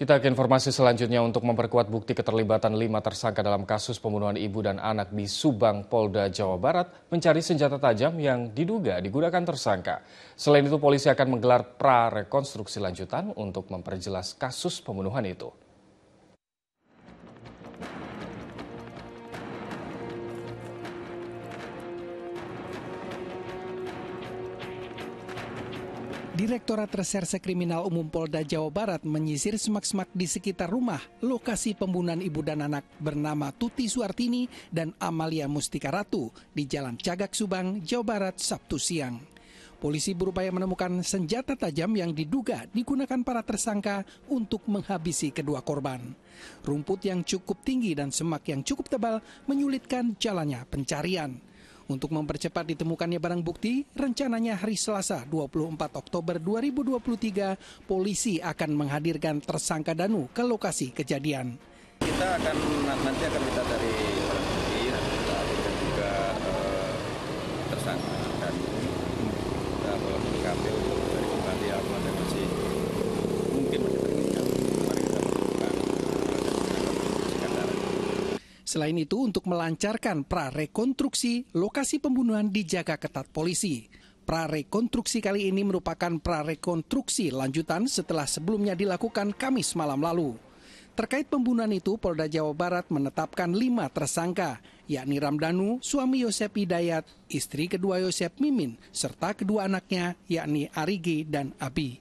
Kita ke informasi selanjutnya untuk memperkuat bukti keterlibatan lima tersangka dalam kasus pembunuhan ibu dan anak di Subang, Polda, Jawa Barat mencari senjata tajam yang diduga digunakan tersangka. Selain itu polisi akan menggelar prarekonstruksi lanjutan untuk memperjelas kasus pembunuhan itu. Direktorat Reserse Kriminal Umum Polda Jawa Barat menyisir semak-semak di sekitar rumah lokasi pembunuhan ibu dan anak bernama Tuti Suartini dan Amalia Mustika Ratu di Jalan Cagak Subang, Jawa Barat Sabtu siang. Polisi berupaya menemukan senjata tajam yang diduga digunakan para tersangka untuk menghabisi kedua korban. Rumput yang cukup tinggi dan semak yang cukup tebal menyulitkan jalannya pencarian. Untuk mempercepat ditemukannya barang bukti, rencananya hari Selasa 24 Oktober 2023, polisi akan menghadirkan tersangka Danu ke lokasi kejadian. Kita akan nanti akan kita dari barang bukti, kita juga eh, tersangka Danu, kita KPU Selain itu, untuk melancarkan prarekonstruksi, lokasi pembunuhan dijaga ketat polisi. Prarekonstruksi kali ini merupakan prarekonstruksi lanjutan setelah sebelumnya dilakukan Kamis malam lalu. Terkait pembunuhan itu, Polda Jawa Barat menetapkan lima tersangka, yakni Ramdanu, suami Yosep Hidayat, istri kedua Yosep Mimin, serta kedua anaknya, yakni Arigi dan Abi.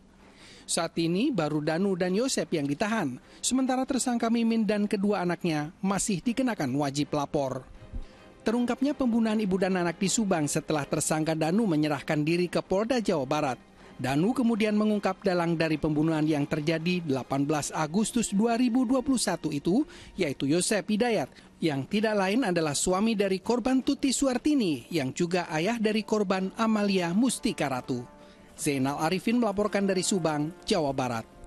Saat ini baru Danu dan Yosep yang ditahan, sementara tersangka Mimin dan kedua anaknya masih dikenakan wajib lapor. Terungkapnya pembunuhan ibu dan anak di Subang setelah tersangka Danu menyerahkan diri ke Polda Jawa Barat. Danu kemudian mengungkap dalang dari pembunuhan yang terjadi 18 Agustus 2021 itu, yaitu Yosep Hidayat, yang tidak lain adalah suami dari korban Tuti Suartini, yang juga ayah dari korban Amalia Mustika Ratu. Zainal Arifin melaporkan dari Subang, Jawa Barat.